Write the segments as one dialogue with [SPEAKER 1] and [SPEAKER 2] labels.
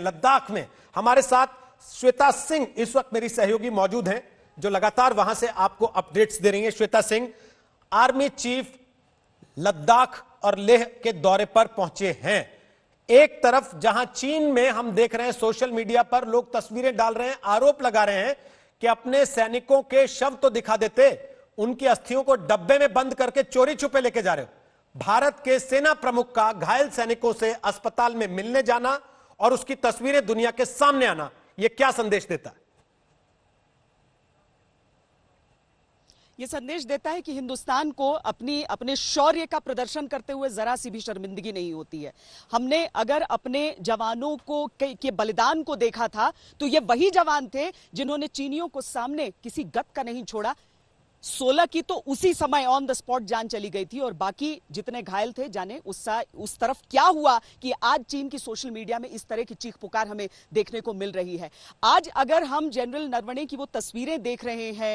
[SPEAKER 1] लद्दाख में हमारे साथ श्वेता सिंह इस वक्त मेरी सहयोगी मौजूद हैं जो लगातार वहां से आपको अपडेट्स दे रही हैं श्वेता सिंह आर्मी चीफ लद्दाख और लेह के दौरे पर पहुंचे हैं एक तरफ जहां चीन में हम देख रहे हैं सोशल मीडिया पर लोग तस्वीरें डाल रहे हैं आरोप लगा रहे हैं कि अपने सैनिकों के शव तो दिखा देते उनकी अस्थियों को डब्बे में बंद करके चोरी छुपे लेके जा रहे हो भारत के सेना प्रमुख का घायल सैनिकों से अस्पताल में मिलने जाना और उसकी तस्वीरें दुनिया के सामने आना यह क्या संदेश देता है
[SPEAKER 2] ये संदेश देता है कि हिंदुस्तान को अपनी अपने शौर्य का प्रदर्शन करते हुए जरा सी भी शर्मिंदगी नहीं होती है हमने अगर अपने जवानों को के, के बलिदान को देखा था तो ये वही जवान थे जिन्होंने चीनियों को सामने किसी गत का नहीं छोड़ा सोलह की तो उसी समय ऑन द स्पॉट जान चली गई थी और बाकी जितने घायल थे जाने उस उस तरफ क्या हुआ कि आज चीन की सोशल मीडिया में इस तरह की चीख पुकार हमें देखने को मिल रही है आज अगर हम जनरल नरवणे की वो तस्वीरें देख रहे हैं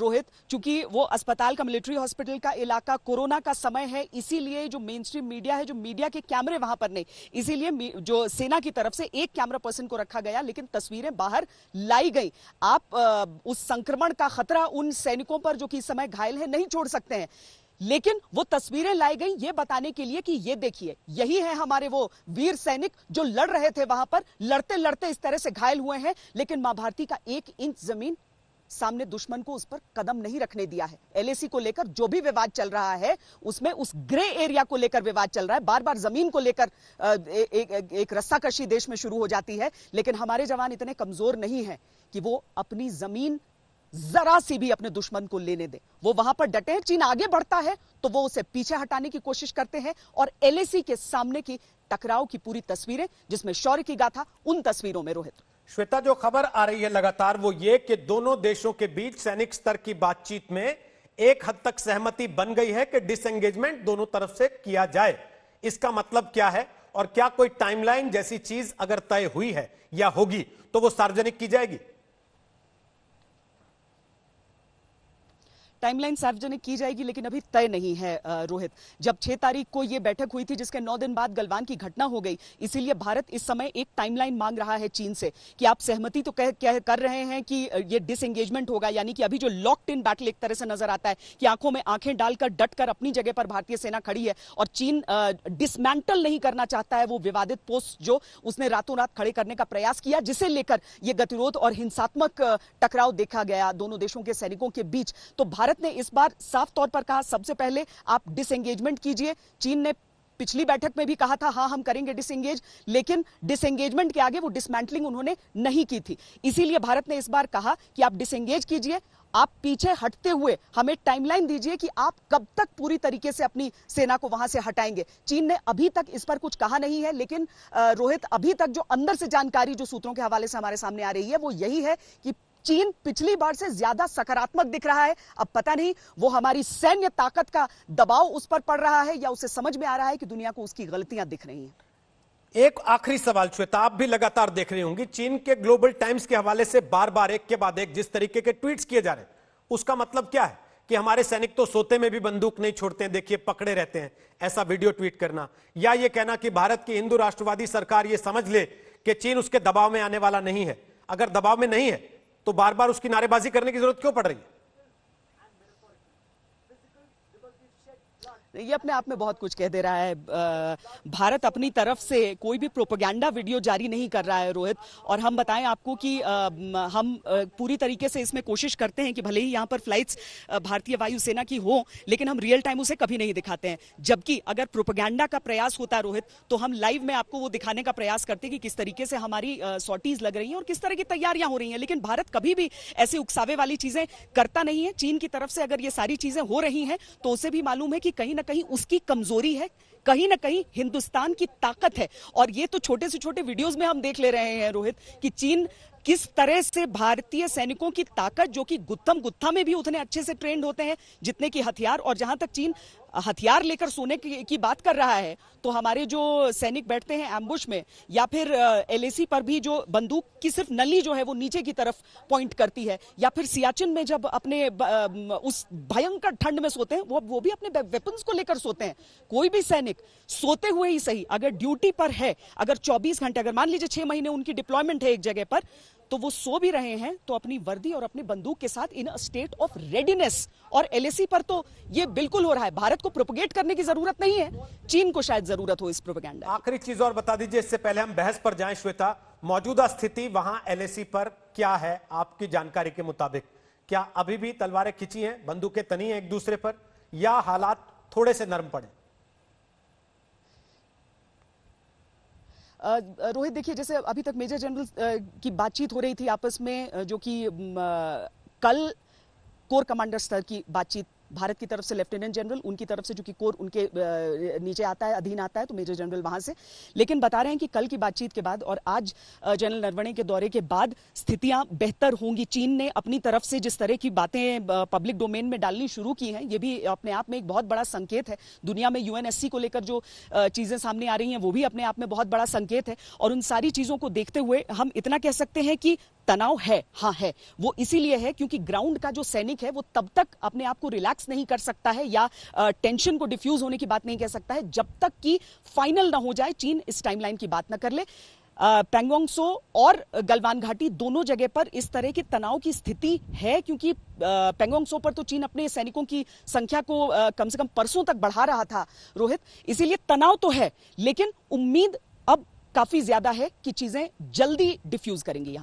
[SPEAKER 2] रोहित चूंकि वो अस्पताल का मिलिट्री हॉस्पिटल का इलाका कोरोना का समय है इसीलिए जो मेन मीडिया है जो मीडिया के कैमरे वहां पर नहीं इसीलिए जो सेना की तरफ से एक कैमरा पर्सन को रखा गया लेकिन तस्वीरें बाहर लाई गई आप उस संक्रमण का खतरा उन सैनिकों पर जो कि इस समय घायल है नहीं छोड़ सकते हैं लेकिन वो तस्वीरें लाई गई ये बताने के लिए कि ये देखिए यही है हमारे वो वीर सैनिक जो लड़ रहे थे वहां पर लड़ते लड़ते इस तरह से घायल हुए हैं लेकिन मां भारती का एक इंच जमीन सामने दुश्मन को उस पर कदम नहीं रखने दिया है एलएसी को लेकर जो भी विवाद चल रहा है उसमें उस ग्रे एरिया को लेकर विवाद चल रहा है बार बार जमीन को लेकर एक, एक, एक रस्साकशी देश में शुरू हो जाती है लेकिन हमारे जवान इतने कमजोर नहीं है कि वो अपनी जमीन जरा सी भी अपने दुश्मन को लेने दे वो वहां पर डटे हैं चीन आगे बढ़ता है तो वो उसे पीछे हटाने की कोशिश करते हैं और एलएसी के सामने की टकराव की पूरी तस्वीरें जिसमें शौर्य की गाथा
[SPEAKER 1] उन तस्वीरों में रोहित श्वेता जो खबर आ रही है लगातार वो ये कि दोनों देशों के बीच सैनिक स्तर की बातचीत में एक हद तक सहमति बन गई है कि डिसएंगेजमेंट दोनों तरफ से किया जाए इसका मतलब क्या है और क्या कोई टाइमलाइन जैसी चीज अगर तय हुई है या होगी तो वो सार्वजनिक की जाएगी
[SPEAKER 2] टाइमलाइन सार्वजनिक की जाएगी लेकिन अभी तय नहीं है रोहित जब छह तारीख को यह बैठक हुई थी जिसके नौ दिन बाद गलवान की घटना हो गई इसीलिए भारत इस समय एक टाइमलाइन मांग रहा है चीन से कि आप सहमति तो कह, कह कर रहे हैं कि यह डिसंगेजमेंट होगा यानी कि अभी जो लॉक्ड इन बैटल एक तरह से नजर आता है कि आंखों में आंखें डालकर डट कर अपनी जगह पर भारतीय सेना खड़ी है और चीन डिसमेंटल नहीं करना चाहता है वो विवादित पोस्ट जो उसने रातों रात खड़े करने का प्रयास किया जिसे लेकर यह गतिरोध और हिंसात्मक टकराव देखा गया दोनों देशों के सैनिकों के बीच तो भारत भारत ने इस बार साफ तौर पर कहा सबसे पहले आप डिसएंगेजमेंट कीजिए चीन ने पिछली बैठक में भी कहा था हाँ हम करेंगे डिसएंगेज लेकिन डिसएंगेजमेंट के आगे वो डिसमेंटलिंग उन्होंने नहीं की थी इसीलिए भारत ने इस बार कहा कि आप डिसएंगेज कीजिए आप पीछे हटते हुए हमें टाइमलाइन दीजिए कि आप कब तक पूरी तरीके से अपनी सेना को वहां से हटाएंगे चीन ने अभी तक इस पर कुछ कहा नहीं है लेकिन रोहित अभी तक जो अंदर से जानकारी जो सूत्रों के हवाले से हमारे सामने आ रही है वो यही है कि चीन पिछली बार से ज्यादा सकारात्मक दिख रहा है अब पता नहीं वो हमारी सैन्य ताकत का दबाव उस पर पड़ रहा है या उसे समझ में आ रहा है कि दुनिया को उसकी गलतियां दिख रही हैं
[SPEAKER 1] एक आखिरी सवाल श्वेता आप भी लगातार देख रही होंगी चीन के ग्लोबल टाइम्स के हवाले से बार बार एक के बाद एक जिस तरीके के ट्वीट किए जा रहे हैं उसका मतलब क्या है कि हमारे सैनिक तो सोते में भी बंदूक नहीं छोड़ते हैं देखिए पकड़े रहते हैं ऐसा वीडियो ट्वीट करना या ये कहना कि भारत की हिंदू राष्ट्रवादी सरकार ये समझ ले कि चीन उसके दबाव में आने वाला नहीं है अगर दबाव में नहीं है तो बार बार उसकी नारेबाजी करने की जरूरत क्यों पड़ रही है
[SPEAKER 2] ये अपने आप में बहुत कुछ कह दे रहा है भारत अपनी तरफ से कोई भी प्रोपोगंडा वीडियो जारी नहीं कर रहा है रोहित और हम बताएं आपको कि हम पूरी तरीके से इसमें कोशिश करते हैं कि भले ही यहाँ पर फ्लाइट्स भारतीय वायुसेना की हो लेकिन हम रियल टाइम उसे कभी नहीं दिखाते हैं जबकि अगर प्रोपोगंडा का प्रयास होता है रोहित तो हम लाइव में आपको वो दिखाने का प्रयास करते हैं कि किस तरीके से हमारी सॉटीज लग रही है और किस तरह की तैयारियां हो रही हैं लेकिन भारत कभी भी ऐसी उकसावे वाली चीज़ें करता नहीं है चीन की तरफ से अगर ये सारी चीज़ें हो रही हैं तो से भी मालूम है कि कहीं ना कहीं उसकी कमजोरी है कहीं ना कहीं हिंदुस्तान की ताकत है और ये तो छोटे से छोटे वीडियोस में हम देख ले रहे हैं रोहित कि चीन किस तरह से भारतीय सैनिकों की ताकत जो कि गुत्थम गुत्था में भी उतने अच्छे से ट्रेंड होते हैं जितने की हथियार और जहां तक चीन हथियार लेकर सोने की, बात कर रहा है तो हमारे जो सैनिक बैठते हैं एम्बुश में या फिर एलएसी पर भी जो बंदूक की सिर्फ नली जो है वो नीचे की तरफ पॉइंट करती है या फिर सियाचिन में जब अपने उस भयंकर ठंड में सोते हैं वो वो भी अपने वेपन्स को लेकर सोते हैं कोई भी सैनिक सोते हुए ही सही अगर ड्यूटी पर है अगर चौबीस घंटे अगर मान लीजिए छह महीने उनकी डिप्लॉयमेंट है एक जगह पर तो वो सो भी रहे हैं तो अपनी वर्दी और अपनी बंदूक के साथ इन स्टेट ऑफ रेडीनेस और एलएसी पर तो ये बिल्कुल हो रहा है भारत को प्रोपोगेट करने की जरूरत नहीं
[SPEAKER 1] है चीन को शायद जरूरत हो इस प्रोपोगेंडा आखिरी चीज और बता दीजिए इससे पहले हम बहस पर जाए श्वेता मौजूदा स्थिति वहां एलएसी पर क्या है आपकी जानकारी के मुताबिक क्या अभी भी तलवारें खिंची हैं बंदूकें तनी हैं एक दूसरे पर या हालात थोड़े से नरम पड़े
[SPEAKER 2] रोहित देखिए जैसे अभी तक मेजर जनरल की बातचीत हो रही थी आपस में जो कि कल कोर कमांडर स्तर की बातचीत भारत की तरफ से लेफ्टिनेंट जनरल उनकी तरफ से जो कि कोर उनके नीचे आता है अधीन आता है तो मेजर जनरल वहां से लेकिन बता रहे हैं कि कल की बातचीत के बाद और आज जनरल नरवणे के दौरे के बाद स्थितियां बेहतर होंगी चीन ने अपनी तरफ से जिस तरह की बातें पब्लिक डोमेन में डालनी शुरू की हैं ये भी अपने आप में एक बहुत बड़ा संकेत है दुनिया में यूएनएससी को लेकर जो चीजें सामने आ रही हैं वो भी अपने आप में बहुत बड़ा संकेत है और उन सारी चीजों को देखते हुए हम इतना कह सकते हैं कि तनाव है हाँ है वो इसीलिए है क्योंकि ग्राउंड का जो सैनिक है वो तब तक अपने आप को रिलैक्स नहीं कर सकता है या टेंशन को डिफ्यूज होने की बात नहीं कह सकता है जब तक कि फाइनल ना हो जाए चीन इस टाइमलाइन की बात ना कर ले पेंगोंगसो और गलवान घाटी दोनों जगह पर इस तरह के तनाव की स्थिति है क्योंकि पेंगोंगसो पर तो चीन अपने सैनिकों की संख्या को कम से कम परसों तक बढ़ा रहा था रोहित इसीलिए तनाव तो है लेकिन उम्मीद अब काफी ज्यादा है कि चीजें जल्दी डिफ्यूज करेंगी यहां